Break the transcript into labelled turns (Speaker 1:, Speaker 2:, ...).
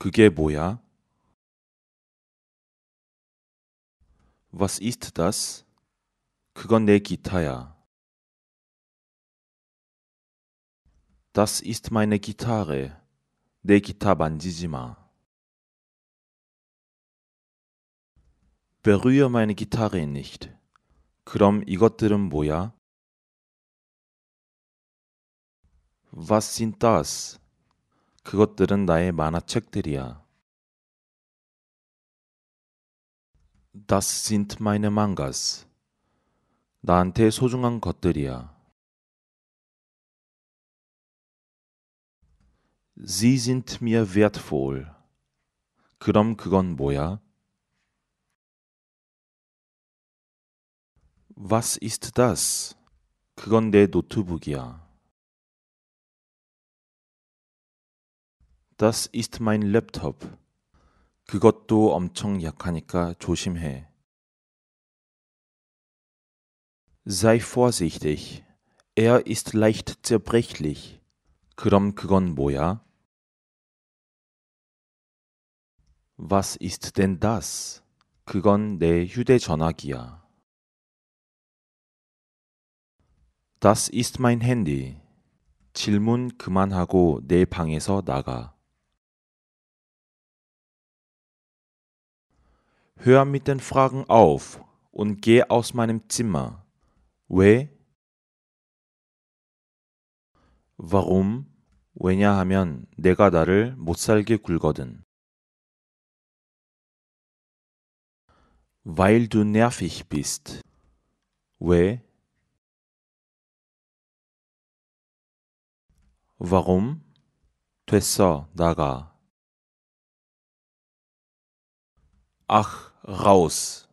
Speaker 1: 그게 뭐야? Was ist das? 그건 내 기타야.
Speaker 2: Das ist meine Gitarre. 내 기타 만지지 마. Berühre meine Gitarre nicht. 그럼 이것들은 뭐야?
Speaker 1: Was sind das? 그것들은 나의 만화책들이야. Das
Speaker 2: sind meine Mangas. 나한테 소중한 것들이야. Sie sind mir wertvoll. 그럼 그건 뭐야?
Speaker 1: Was ist das? 그건 내 노트북이야. Das ist
Speaker 2: mein Laptop. 그것도 엄청 약하니까 조심해. Sei vorsichtig. Er ist leicht zerbrechlich. 그럼 그건 뭐야? Was ist denn das? 그건 내 휴대전화기야. Das ist mein Handy. 질문 그만하고 내 방에서 나가. Hör mit den Fragen auf und geh aus meinem Zimmer. 왜?
Speaker 1: Warum? 왜냐하면 내가 나를 못 살게 굴거든. Weil du nervig bist. 왜? Warum? 됐어, 나가. ach, raus.